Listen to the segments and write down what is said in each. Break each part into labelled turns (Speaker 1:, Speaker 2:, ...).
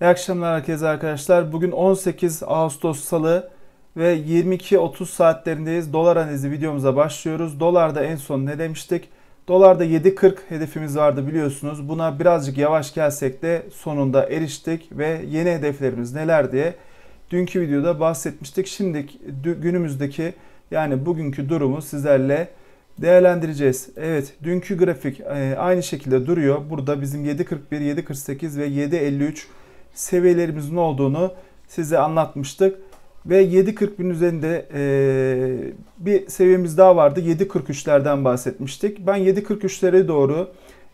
Speaker 1: İyi akşamlar herkese arkadaşlar. Bugün 18 Ağustos Salı ve 22.30 saatlerindeyiz. Dolar analizi videomuza başlıyoruz. Dolarda en son ne demiştik? Dolarda 7.40 hedefimiz vardı biliyorsunuz. Buna birazcık yavaş gelsek de sonunda eriştik ve yeni hedeflerimiz neler diye dünkü videoda bahsetmiştik. Şimdi günümüzdeki yani bugünkü durumu sizlerle değerlendireceğiz. Evet dünkü grafik e, aynı şekilde duruyor. Burada bizim 7.41, 7.48 ve 7.53 seviyelerimizin olduğunu size anlatmıştık. Ve 740 bin üzerinde e, bir seviyemiz daha vardı. 7.43'lerden bahsetmiştik. Ben 7.43'lere doğru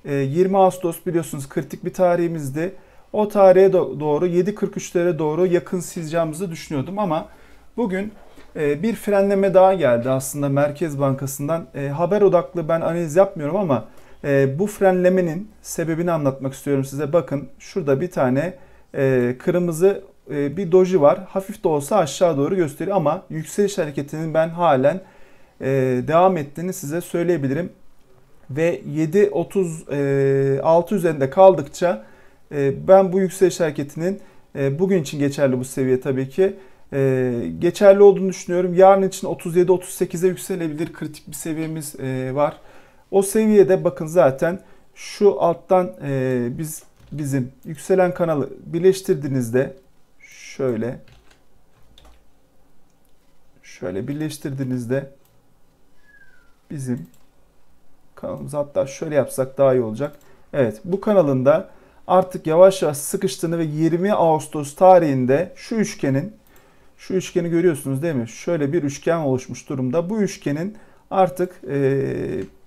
Speaker 1: e, 20 Ağustos biliyorsunuz kritik bir tarihimizdi. O tarihe doğru 7.43'lere doğru yakın sizcamızı düşünüyordum ama bugün e, bir frenleme daha geldi aslında Merkez Bankası'ndan. E, haber odaklı ben analiz yapmıyorum ama e, bu frenlemenin sebebini anlatmak istiyorum size. Bakın şurada bir tane e, kırmızı e, bir doji var. Hafif de olsa aşağı doğru gösteriyor ama yükseliş hareketinin ben halen e, devam ettiğini size söyleyebilirim. Ve 7.36 e, üzerinde kaldıkça e, ben bu yükseliş hareketinin e, bugün için geçerli bu seviye tabii ki. Ee, geçerli olduğunu düşünüyorum. Yarın için 37-38'e yükselebilir kritik bir seviyemiz e, var. O seviyede bakın zaten şu alttan e, biz bizim yükselen kanalı birleştirdiğinizde şöyle şöyle birleştirdiğinizde bizim kanalımız hatta şöyle yapsak daha iyi olacak. Evet bu kanalında artık yavaş yavaş sıkıştığını ve 20 Ağustos tarihinde şu üçgenin şu üçgeni görüyorsunuz değil mi? Şöyle bir üçgen oluşmuş durumda. Bu üçgenin artık e,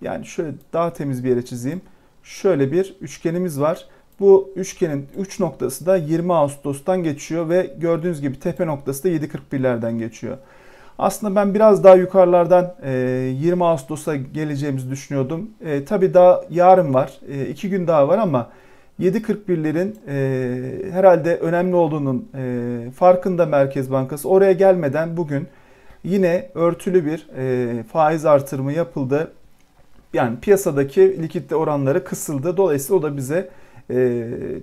Speaker 1: yani şöyle daha temiz bir yere çizeyim. Şöyle bir üçgenimiz var. Bu üçgenin üç noktası da 20 Ağustos'tan geçiyor ve gördüğünüz gibi tepe noktası da 7.41'lerden geçiyor. Aslında ben biraz daha yukarılardan 20 e, Ağustos'a geleceğimizi düşünüyordum. E, tabii daha yarın var, 2 e, gün daha var ama 7.41'lerin e, herhalde önemli olduğunun e, farkında Merkez Bankası. Oraya gelmeden bugün yine örtülü bir e, faiz artırımı yapıldı. Yani piyasadaki likitte oranları kısıldı. Dolayısıyla o da bize e,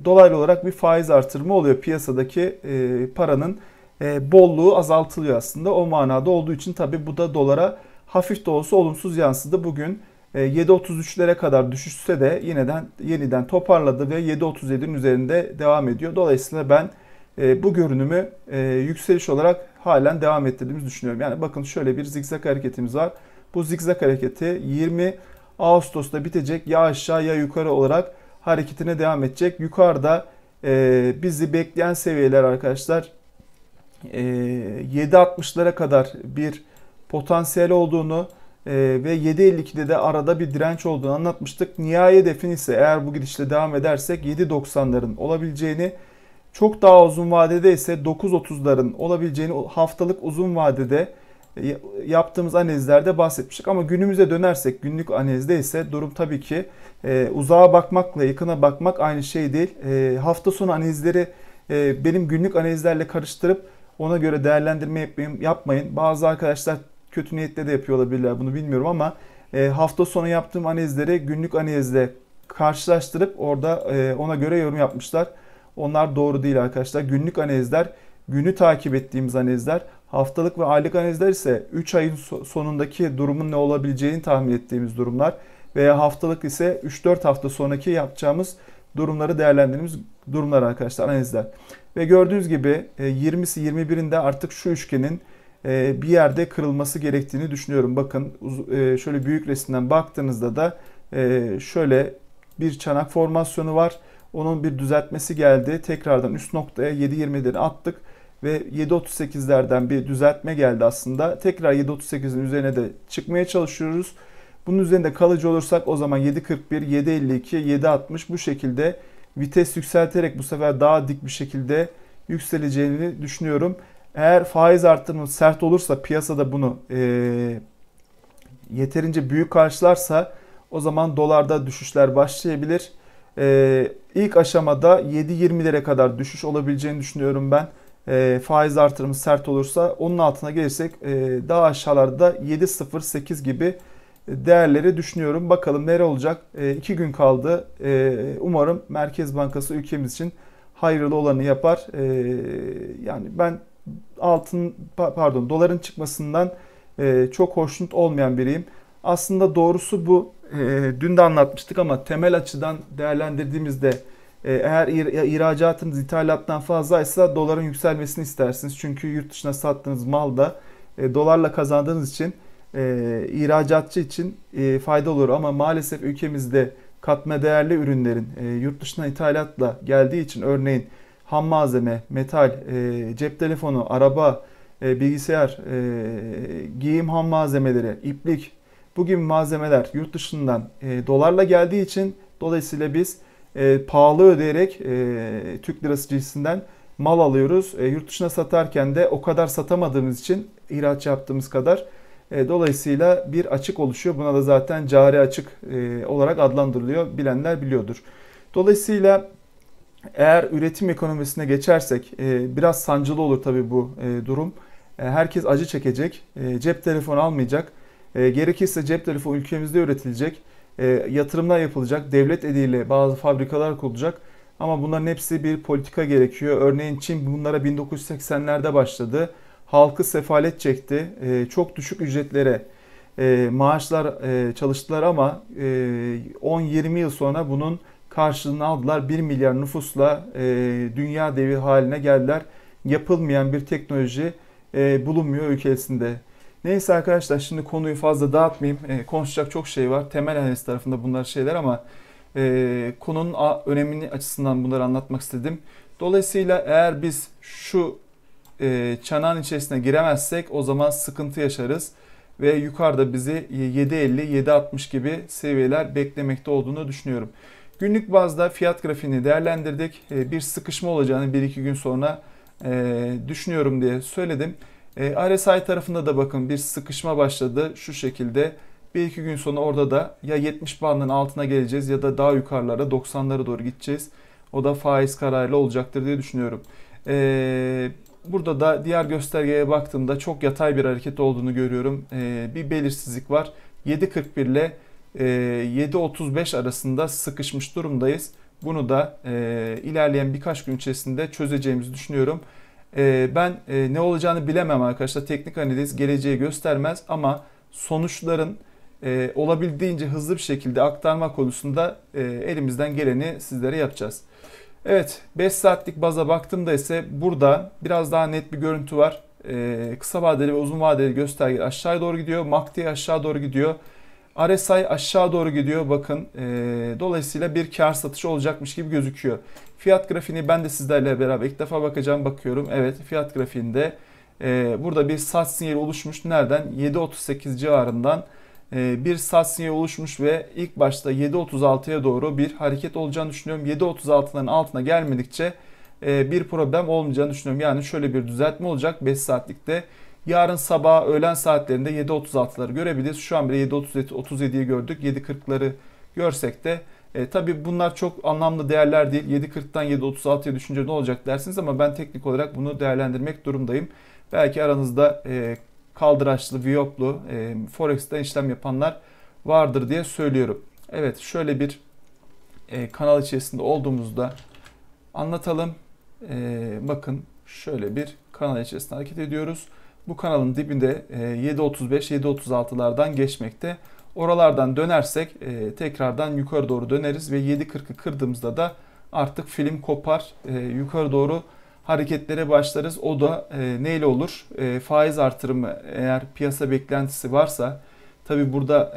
Speaker 1: dolaylı olarak bir faiz artırımı oluyor. Piyasadaki e, paranın e, bolluğu azaltılıyor aslında. O manada olduğu için tabi bu da dolara hafif de olsa olumsuz yansıdı. Bugün 7.33'lere e, kadar düşüşse de yeniden yeniden toparladı ve 7.37'nin üzerinde devam ediyor. Dolayısıyla ben e, bu görünümü e, yükseliş olarak halen devam ettirdiğimizi düşünüyorum. Yani bakın şöyle bir zikzak hareketimiz var. Bu zikzak hareketi 20 Ağustos'ta bitecek. Ya aşağı ya yukarı olarak hareketine devam edecek. Yukarıda e, bizi bekleyen seviyeler arkadaşlar e, 7.60'lara kadar bir potansiyel olduğunu e, ve 7.52'de de arada bir direnç olduğunu anlatmıştık. Nihai hedefin ise eğer bu gidişle devam edersek 7.90'ların olabileceğini çok daha uzun vadede ise 9.30'ların olabileceğini haftalık uzun vadede yaptığımız analizlerde bahsetmiştik. Ama günümüze dönersek günlük analizde ise durum tabii ki e, uzağa bakmakla yakına bakmak aynı şey değil. E, hafta sonu analizleri e, benim günlük analizlerle karıştırıp ona göre değerlendirme yapmayın. yapmayın. Bazı arkadaşlar kötü niyetle de yapıyor olabilirler bunu bilmiyorum ama e, hafta sonu yaptığım analizleri günlük analizle karşılaştırıp orada e, ona göre yorum yapmışlar. Onlar doğru değil arkadaşlar. Günlük analizler, günü takip ettiğimiz analizler Haftalık ve aylık analizler ise 3 ayın sonundaki durumun ne olabileceğini tahmin ettiğimiz durumlar veya haftalık ise 3-4 hafta sonraki yapacağımız durumları değerlendirdiğimiz durumlar arkadaşlar analizler. Ve gördüğünüz gibi 20'si e, 21'inde artık şu üçgenin e, bir yerde kırılması gerektiğini düşünüyorum. Bakın e, şöyle büyük resimden baktığınızda da şöyle bir çanak formasyonu var. Onun bir düzeltmesi geldi. Tekrardan üst noktaya 720'leri attık ve 7.38'lerden bir düzeltme geldi aslında. Tekrar 7.38'in üzerine de çıkmaya çalışıyoruz. Bunun üzerinde kalıcı olursak o zaman 7.41, 7.52, 7.60 bu şekilde vites yükselterek bu sefer daha dik bir şekilde yükseleceğini düşünüyorum. Eğer faiz artımı sert olursa piyasada bunu e, yeterince büyük karşılarsa o zaman dolarda düşüşler başlayabilir. E, ilk aşamada 7.20'lere kadar düşüş olabileceğini düşünüyorum ben e, faiz artırımı sert olursa onun altına gelirsek e, daha aşağılarda 7.08 gibi e, değerleri düşünüyorum. Bakalım nere olacak? E, iki gün kaldı. E, umarım Merkez Bankası ülkemiz için hayırlı olanı yapar. E, yani ben altın pardon doların çıkmasından e, çok hoşnut olmayan biriyim. Aslında doğrusu bu. E, dün de anlatmıştık ama temel açıdan değerlendirdiğimizde e, eğer ihracatınız ithalattan fazlaysa doların yükselmesini istersiniz. Çünkü yurt dışına sattığınız mal da e, dolarla kazandığınız için e, ihracatçı için fayda olur. Ama maalesef ülkemizde katma değerli ürünlerin yurt dışına ithalatla geldiği için örneğin ham malzeme, metal, cep telefonu, araba, bilgisayar, giyim ham malzemeleri, iplik bu gibi malzemeler yurt dışından dolarla geldiği için dolayısıyla biz e, pahalı ödeyerek e, Türk lirası cinsinden mal alıyoruz. E, yurt dışına satarken de o kadar satamadığımız için ihraç yaptığımız kadar e, dolayısıyla bir açık oluşuyor. Buna da zaten cari açık e, olarak adlandırılıyor. Bilenler biliyordur. Dolayısıyla eğer üretim ekonomisine geçersek e, biraz sancılı olur tabii bu e, durum. E, herkes acı çekecek, e, cep telefonu almayacak. E, gerekirse cep telefonu ülkemizde üretilecek e, yatırımlar yapılacak, devlet eliyle bazı fabrikalar kurulacak. Ama bunların hepsi bir politika gerekiyor. Örneğin Çin bunlara 1980'lerde başladı. Halkı sefalet çekti. E, çok düşük ücretlere e, maaşlar e, çalıştılar ama e, 10-20 yıl sonra bunun karşılığını aldılar. 1 milyar nüfusla e, dünya devi haline geldiler. Yapılmayan bir teknoloji e, bulunmuyor ülkesinde. Neyse arkadaşlar şimdi konuyu fazla dağıtmayayım. E, konuşacak çok şey var. Temel analiz tarafında bunlar şeyler ama e, konunun a, önemini açısından bunları anlatmak istedim. Dolayısıyla eğer biz şu e, çanağın içerisine giremezsek o zaman sıkıntı yaşarız. Ve yukarıda bizi 7.50-7.60 gibi seviyeler beklemekte olduğunu düşünüyorum. Günlük bazda fiyat grafiğini değerlendirdik. E, bir sıkışma olacağını 1-2 gün sonra e, düşünüyorum diye söyledim. E, ee, RSI tarafında da bakın bir sıkışma başladı şu şekilde. Bir iki gün sonra orada da ya 70 bandının altına geleceğiz ya da daha yukarılara 90'lara doğru gideceğiz. O da faiz kararıyla olacaktır diye düşünüyorum. Ee, burada da diğer göstergeye baktığımda çok yatay bir hareket olduğunu görüyorum. Ee, bir belirsizlik var. 7.41 ile e, 7.35 arasında sıkışmış durumdayız. Bunu da e, ilerleyen birkaç gün içerisinde çözeceğimizi düşünüyorum. Ee, ben e, ne olacağını bilemem arkadaşlar. Teknik analiz geleceği göstermez ama sonuçların e, olabildiğince hızlı bir şekilde aktarma konusunda e, elimizden geleni sizlere yapacağız. Evet 5 saatlik baza baktığımda ise burada biraz daha net bir görüntü var. E, kısa vadeli ve uzun vadeli gösterge aşağıya doğru gidiyor. MACD aşağı doğru gidiyor. RSI aşağı doğru gidiyor bakın. E, dolayısıyla bir kar satışı olacakmış gibi gözüküyor. Fiyat grafiğini ben de sizlerle beraber ilk defa bakacağım bakıyorum. Evet fiyat grafiğinde e, burada bir sat sinyali oluşmuş. Nereden? 7.38 civarından e, bir sat sinyali oluşmuş ve ilk başta 7.36'ya doğru bir hareket olacağını düşünüyorum. 7.36'ların altına gelmedikçe e, bir problem olmayacağını düşünüyorum. Yani şöyle bir düzeltme olacak 5 saatlikte. Yarın sabah öğlen saatlerinde 7.36'ları görebiliriz. Şu an bile 7.37'yi gördük. 7.40'ları görsek de e, tabii bunlar çok anlamlı değerler değil. 7.40'tan 7.36'ya düşünce ne olacak dersiniz ama ben teknik olarak bunu değerlendirmek durumdayım. Belki aranızda e, kaldıraçlı, viyoplu, e, Forex'ten işlem yapanlar vardır diye söylüyorum. Evet şöyle bir e, kanal içerisinde olduğumuzda anlatalım. E, bakın şöyle bir kanal içerisinde hareket ediyoruz bu kanalın dibinde 7.35-7.36'lardan e, geçmekte. Oralardan dönersek e, tekrardan yukarı doğru döneriz ve 7.40'ı kırdığımızda da artık film kopar. E, yukarı doğru hareketlere başlarız. O da neyle olur? Faiz artırımı eğer piyasa beklentisi varsa tabi burada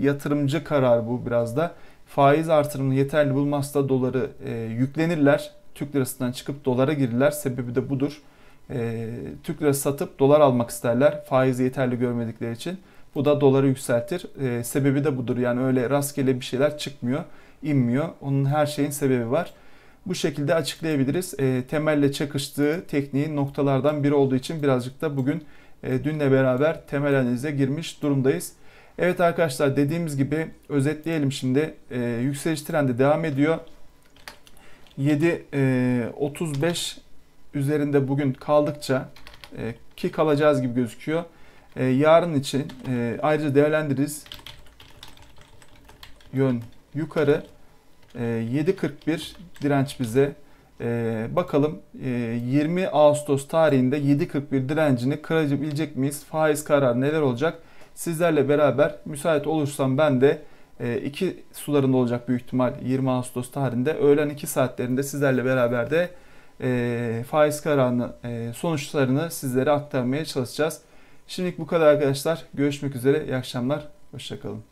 Speaker 1: yatırımcı karar bu biraz da. Faiz artırımını yeterli bulmazsa doları yüklenirler. Türk lirasından çıkıp dolara girirler. Sebebi de budur e, ee, Türk lirası satıp dolar almak isterler. Faizi yeterli görmedikleri için. Bu da doları yükseltir. E, sebebi de budur. Yani öyle rastgele bir şeyler çıkmıyor, inmiyor. Onun her şeyin sebebi var. Bu şekilde açıklayabiliriz. E, temelle çakıştığı tekniğin noktalardan biri olduğu için birazcık da bugün e, dünle beraber temel analize girmiş durumdayız. Evet arkadaşlar dediğimiz gibi özetleyelim şimdi. E, yükseliş trendi devam ediyor. 7.35 üzerinde bugün kaldıkça e, ki kalacağız gibi gözüküyor. E, yarın için e, ayrıca değerlendiririz. Yön yukarı e, 7.41 direnç bize. E, bakalım e, 20 Ağustos tarihinde 7.41 direncini kırabilecek miyiz? Faiz kararı neler olacak? Sizlerle beraber müsait olursam ben de 2 e, sularında olacak büyük ihtimal 20 Ağustos tarihinde öğlen 2 saatlerinde sizlerle beraber de e, faiz kararının e, sonuçlarını sizlere aktarmaya çalışacağız. Şimdilik bu kadar arkadaşlar. Görüşmek üzere. İyi akşamlar. Hoşçakalın.